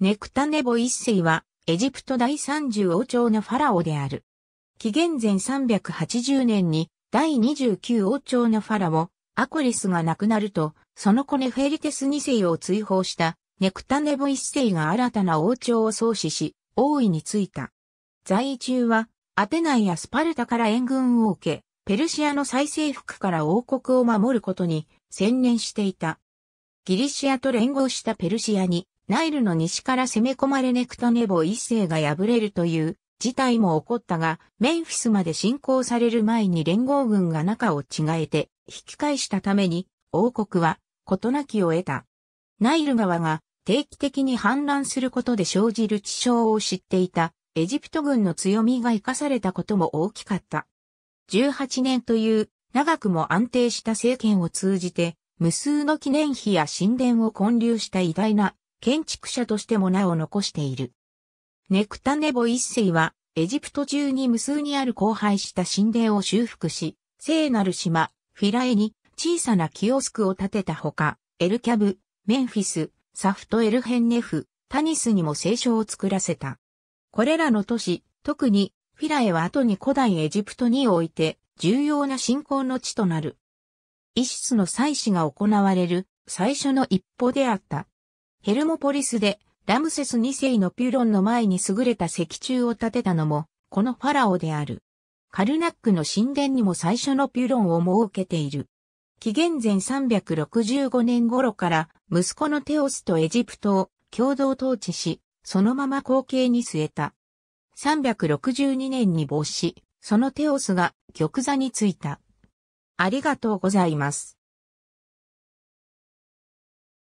ネクタネボ一世は、エジプト第30王朝のファラオである。紀元前380年に、第29王朝のファラオ、アコリスが亡くなると、その子ネフェリテス二世を追放した、ネクタネボ一世が新たな王朝を創始し、王位に就いた。在位中は、アテナイやスパルタから援軍を受け、ペルシアの再征服から王国を守ることに専念していた。ギリシアと連合したペルシアにナイルの西から攻め込まれネクトネボ一世が敗れるという事態も起こったが、メンフィスまで侵攻される前に連合軍が中を違えて引き返したために、王国は事なきを得た。ナイル川が定期的に反乱することで生じる地象を知っていたエジプト軍の強みが生かされたことも大きかった。18年という長くも安定した政権を通じて無数の記念碑や神殿を建立した偉大な建築者としても名を残している。ネクタネボ一世は、エジプト中に無数にある荒廃した神殿を修復し、聖なる島、フィラエに小さなキオスクを建てたほか、エルキャブ、メンフィス、サフトエルヘンネフ、タニスにも聖書を作らせた。これらの都市、特にフィラエは後に古代エジプトにおいて重要な信仰の地となる。イシスの祭祀が行われる最初の一歩であったヘルモポリスでラムセス2世のピュロンの前に優れた石柱を建てたのも、このファラオである。カルナックの神殿にも最初のピュロンを設けている。紀元前365年頃から息子のテオスとエジプトを共同統治し、そのまま後継に据えた。362年に没し、そのテオスが玉座についた。ありがとうございます。